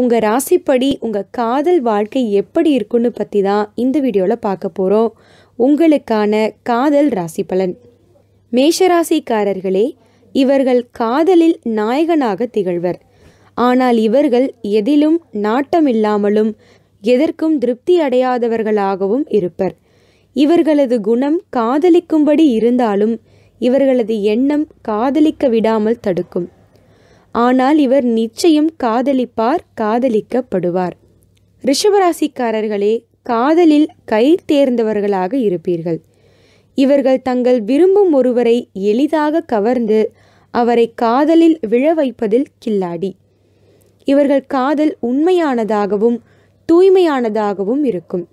உங்கள் ராசிப்படி உங்கள் காதல் வாழ்க்கை எப்படி இருக்குன்னு பற்றி தான் இந்த வீடியோவில் பார்க்க போகிறோம் உங்களுக்கான காதல் ராசி பலன் மேஷராசிக்காரர்களே இவர்கள் காதலில் நாயகனாக திகழ்வர் ஆனால் இவர்கள் எதிலும் நாட்டமில்லாமலும் எதற்கும் திருப்தி அடையாதவர்களாகவும் இருப்பர் இவர்களது குணம் காதலிக்கும்படி இருந்தாலும் இவர்களது எண்ணம் காதலிக்க விடாமல் தடுக்கும் ஆனால் இவர் நிச்சயம் காதலிப்பார் காதலிக்கப்படுவார் ரிஷபராசிக்காரர்களே காதலில் கை தேர்ந்தவர்களாக இருப்பீர்கள் இவர்கள் தங்கள் விரும்பும் ஒருவரை எளிதாக கவர்ந்து அவரை காதலில் விழ வைப்பதில் கில்லாடி இவர்கள் காதல் உண்மையானதாகவும் தூய்மையானதாகவும் இருக்கும்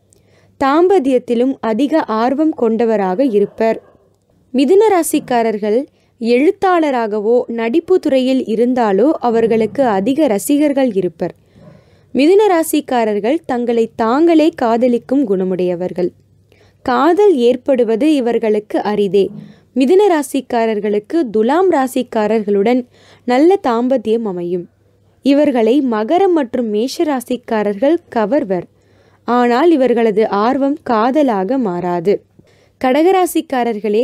தாம்பத்தியத்திலும் அதிக ஆர்வம் கொண்டவராக இருப்பர் மிதுன ராசிக்காரர்கள் எழுத்தாளராகவோ நடிப்பு துறையில் இருந்தாலோ அவர்களுக்கு அதிக ரசிகர்கள் இருப்பர் மிதுன ராசிக்காரர்கள் தங்களை தாங்களே காதலிக்கும் குணமுடையவர்கள் காதல் ஏற்படுவது இவர்களுக்கு அரிதே மிதுன ராசிக்காரர்களுக்கு துலாம் ராசிக்காரர்களுடன் நல்ல தாம்பத்தியம் அமையும் இவர்களை மகரம் மற்றும் மேஷ ராசிக்காரர்கள் கவர்வர் ஆனால் இவர்களது ஆர்வம் காதலாக மாறாது கடகராசிக்காரர்களே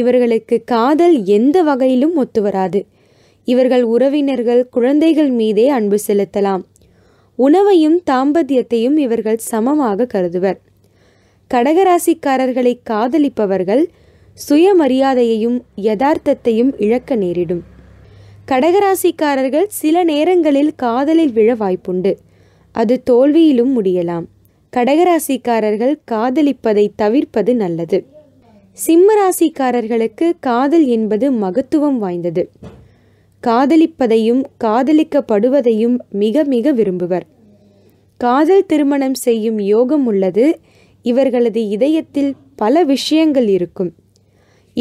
இவர்களுக்கு காதல் எந்த வகையிலும் ஒத்துவராது இவர்கள் உறவினர்கள் குழந்தைகள் மீதே அன்பு செலுத்தலாம் உணவையும் தாம்பத்தியத்தையும் இவர்கள் சமமாக கருதுவர் கடகராசிக்காரர்களை காதலிப்பவர்கள் சுயமரியாதையையும் யதார்த்தத்தையும் இழக்க நேரிடும் கடகராசிக்காரர்கள் சில நேரங்களில் காதலில் விழ வாய்ப்புண்டு அது தோல்வியிலும் முடியலாம் கடகராசிக்காரர்கள் காதலிப்பதை தவிர்ப்பது நல்லது சிம்மராசிக்காரர்களுக்கு காதல் என்பது மகத்துவம் வாய்ந்தது காதலிப்பதையும் காதலிக்கப்படுவதையும் மிக மிக விரும்புவர் காதல் திருமணம் செய்யும் யோகம் உள்ளது இவர்களது இதயத்தில் பல விஷயங்கள் இருக்கும்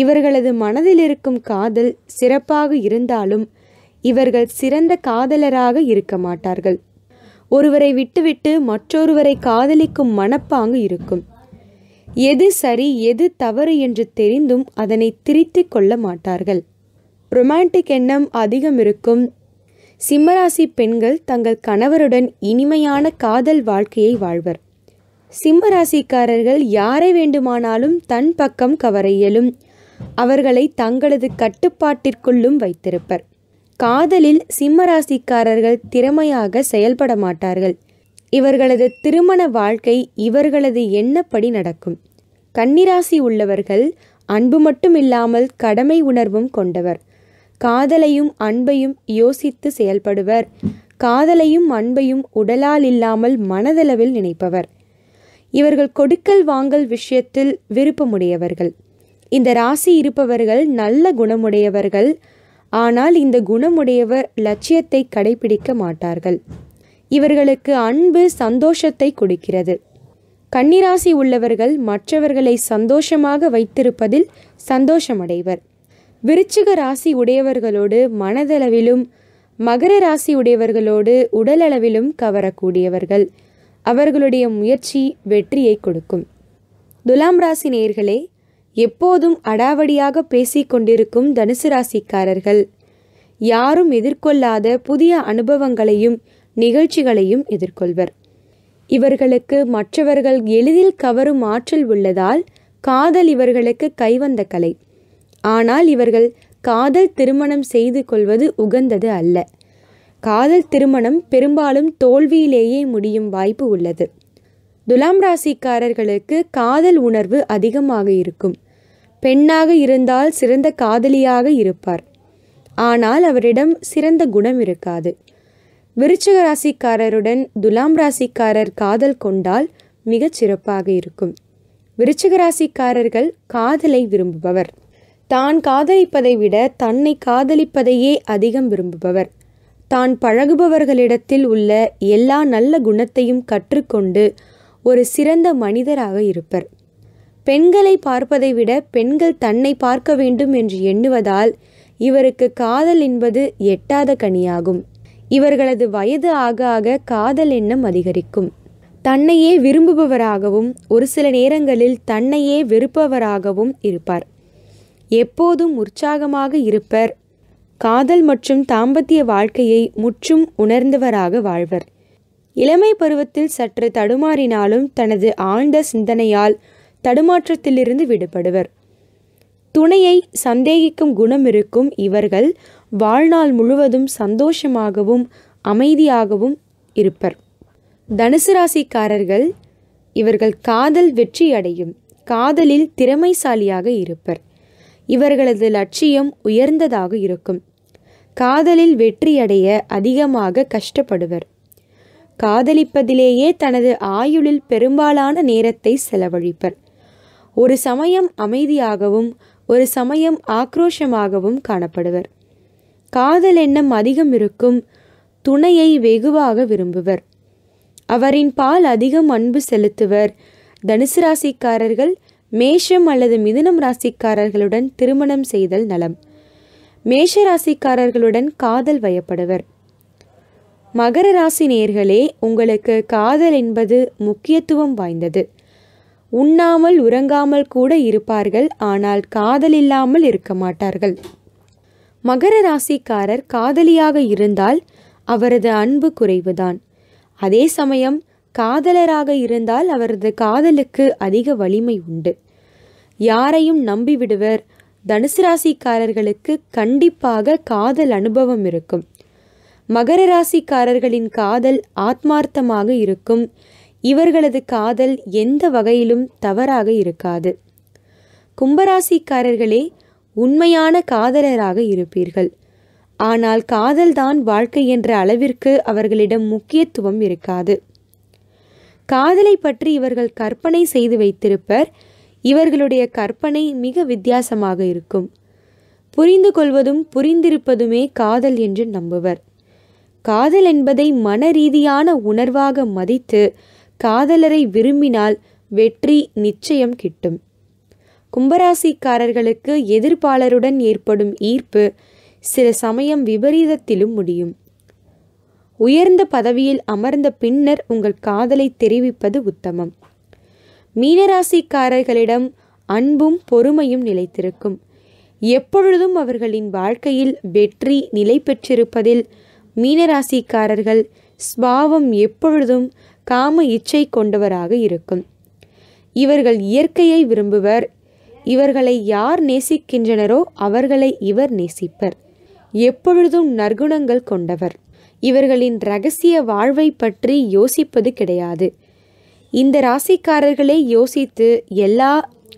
இவர்களது மனதில் இருக்கும் காதல் சிறப்பாக இருந்தாலும் இவர்கள் சிறந்த காதலராக இருக்க மாட்டார்கள் ஒருவரை விட்டுவிட்டு மற்றொருவரை காதலிக்கும் மனப்பாங்கு இருக்கும் எது சரி எது தவறு என்று தெரிந்தும் அதனை திரித்து கொள்ள மாட்டார்கள் ரொமான்டிக் எண்ணம் அதிகம் இருக்கும் சிம்மராசி பெண்கள் தங்கள் கணவருடன் இனிமையான காதல் வாழ்க்கையை வாழ்வர் சிம்மராசிக்காரர்கள் யாரை வேண்டுமானாலும் தன் பக்கம் கவர இயலும் அவர்களை தங்களது கட்டுப்பாட்டிற்குள்ளும் வைத்திருப்பர் காதலில் சிம்மராசிக்காரர்கள் திறமையாக செயல்பட மாட்டார்கள் இவர்களது திருமண வாழ்க்கை இவர்களது எண்ணப்படி நடக்கும் கன்னிராசி உள்ளவர்கள் அன்பு மட்டும் இல்லாமல் கடமை உணர்வும் கொண்டவர் காதலையும் அன்பையும் யோசித்து செயல்படுவர் காதலையும் அன்பையும் உடலால் இல்லாமல் மனதளவில் நினைப்பவர் இவர்கள் கொடுக்கல் வாங்கல் விஷயத்தில் விருப்பமுடையவர்கள் இந்த ராசி இருப்பவர்கள் நல்ல குணமுடையவர்கள் ஆனால் இந்த குணமுடையவர் லட்சியத்தை கடைபிடிக்க மாட்டார்கள் இவர்களுக்கு அன்பு சந்தோஷத்தை கொடுக்கிறது கன்னிராசி உள்ளவர்கள் மற்றவர்களை சந்தோஷமாக வைத்திருப்பதில் சந்தோஷமடைவர் விருச்சிக ராசி உடையவர்களோடு மனதளவிலும் மகர ராசி உடையவர்களோடு உடலளவிலும் கவரக்கூடியவர்கள் அவர்களுடைய முயற்சி வெற்றியை கொடுக்கும் துலாம் ராசி நேர்களே எப்போதும் அடாவடியாக பேசிக்கொண்டிருக்கும் தனுசு ராசிக்காரர்கள் யாரும் எதிர்கொள்ளாத புதிய அனுபவங்களையும் நிகழ்ச்சிகளையும் எதிர்கொள்வர் இவர்களுக்கு மற்றவர்கள் எளிதில் கவரும் ஆற்றல் உள்ளதால் காதல் இவர்களுக்கு கைவந்த கலை ஆனால் இவர்கள் காதல் திருமணம் செய்து கொள்வது உகந்தது அல்ல காதல் திருமணம் பெரும்பாலும் தோல்வியிலேயே முடியும் வாய்ப்பு உள்ளது துலாம் ராசிக்காரர்களுக்கு காதல் உணர்வு அதிகமாக இருக்கும் பெண்ணாக இருந்தால் சிறந்த காதலியாக இருப்பார் ஆனால் அவரிடம் சிறந்த குணம் இருக்காது விருச்சிக ராசிக்காரருடன் துலாம் ராசிக்காரர் காதல் கொண்டால் மிகச் சிறப்பாக இருக்கும் விருச்சிக ராசிக்காரர்கள் காதலை விரும்புபவர் தான் காதலிப்பதை விட தன்னை காதலிப்பதையே அதிகம் விரும்புபவர் தான் பழகுபவர்களிடத்தில் உள்ள எல்லா நல்ல குணத்தையும் கற்றுக்கொண்டு ஒரு சிறந்த மனிதராக இருப்பர் பெண்களை பார்ப்பதை விட பெண்கள் தன்னை பார்க்க வேண்டும் என்று எண்ணுவதால் இவருக்கு காதல் என்பது எட்டாத கனியாகும் இவர்களது வயது ஆக ஆக காதல் எண்ணம் அதிகரிக்கும் தன்னையே விரும்புபவராகவும் ஒரு சில நேரங்களில் தன்னையே வெறுப்பவராகவும் இருப்பார் எப்போதும் உற்சாகமாக இருப்பர் காதல் மற்றும் தாம்பத்திய வாழ்க்கையை முற்றும் உணர்ந்தவராக வாழ்வர் இளமை பருவத்தில் சற்று தடுமாறினாலும் தனது ஆழ்ந்த சிந்தனையால் தடுமாற்றத்திலிருந்து விடுபடுவர் துணையை சந்தேகிக்கும் குணம் இருக்கும் இவர்கள் வாழ்நாள் முழுவதும் சந்தோஷமாகவும் அமைதியாகவும் இருப்பர் தனுசு ராசிக்காரர்கள் இவர்கள் காதல் வெற்றி அடையும் காதலில் திறமைசாலியாக இருப்பர் இவர்களது லட்சியம் உயர்ந்ததாக இருக்கும் காதலில் வெற்றியடைய அதிகமாக கஷ்டப்படுவர் காதலிப்பதிலேயே தனது ஆயுளில் பெரும்பாலான நேரத்தை செலவழிப்பர் ஒரு சமயம் அமைதியாகவும் ஒரு சமயம் ஆக்ரோஷமாகவும் காணப்படுவர் காதல் எண்ணம் அதிகம் இருக்கும் துணையை வெகுவாக விரும்புவர் அவரின் பால் அதிகம் அன்பு செலுத்துவர் தனுசு ராசிக்காரர்கள் மேஷம் அல்லது மிதுனம் ராசிக்காரர்களுடன் திருமணம் செய்தல் நலம் மேஷ ராசிக்காரர்களுடன் காதல் வயப்படுவர் மகர ராசி நேர்களே உங்களுக்கு காதல் என்பது முக்கியத்துவம் வாய்ந்தது உண்ணாமல் உறங்காமல் கூட இருப்பார்கள் ஆனால் காதல் இல்லாமல் இருக்க மாட்டார்கள் மகர ராசிக்காரர் காதலியாக இருந்தால் அவரது அன்பு குறைவுதான் அதே சமயம் காதலராக இருந்தால் அவரது காதலுக்கு அதிக வலிமை உண்டு யாரையும் நம்பிவிடுவர் தனுசு ராசிக்காரர்களுக்கு கண்டிப்பாக காதல் அனுபவம் இருக்கும் மகர ராசிக்காரர்களின் காதல் ஆத்மார்த்தமாக இருக்கும் இவர்களது காதல் எந்த வகையிலும் தவறாக இருக்காது கும்பராசிக்காரர்களே உண்மையான காதலராக இருப்பீர்கள் ஆனால் காதல்தான் வாழ்க்கை என்ற அளவிற்கு அவர்களிடம் முக்கியத்துவம் இருக்காது காதலை பற்றி இவர்கள் கற்பனை செய்து வைத்திருப்பர் இவர்களுடைய கற்பனை மிக வித்தியாசமாக இருக்கும் புரிந்து கொள்வதும் புரிந்திருப்பதுமே காதல் என்று நம்புவர் காதல் என்பதை மன ரீதியான உணர்வாக மதித்து காதலரை விரும்பினால் வெற்றி நிச்சயம் கிட்டும் கும்பராசிக்காரர்களுக்கு எதிர்ப்பாளருடன் ஏற்படும் ஈர்ப்பு சில சமயம் விபரீதத்திலும் முடியும் உயர்ந்த பதவியில் அமர்ந்த பின்னர் உங்கள் காதலை தெரிவிப்பது உத்தமம் மீனராசிக்காரர்களிடம் அன்பும் பொறுமையும் நிலைத்திருக்கும் எப்பொழுதும் அவர்களின் வாழ்க்கையில் வெற்றி நிலை பெற்றிருப்பதில் மீனராசிக்காரர்கள் ஸ்பாவம் எப்பொழுதும் காம இச்சை கொண்டவராக இருக்கும் இவர்கள் இயற்கையை விரும்புவர் இவர்களை யார் நேசிக்கின்றனரோ அவர்களை இவர் நேசிப்பர் எப்பொழுதும் நற்குணங்கள் கொண்டவர் இவர்களின் ரகசிய வாழ்வை பற்றி யோசிப்பது கிடையாது இந்த ராசிக்காரர்களே யோசித்து எல்லா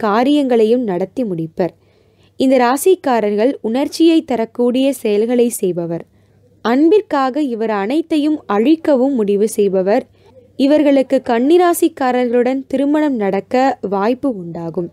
காரியங்களையும் நடத்தி முடிப்பர் இந்த ராசிக்காரர்கள் உணர்ச்சியை தரக்கூடிய செயல்களை செய்பவர் அன்பிற்காக இவர் அனைத்தையும் அழிக்கவும் முடிவு செய்பவர் இவர்களுக்கு கன்னிராசிக்காரர்களுடன் திருமணம் நடக்க வாய்ப்பு உண்டாகும்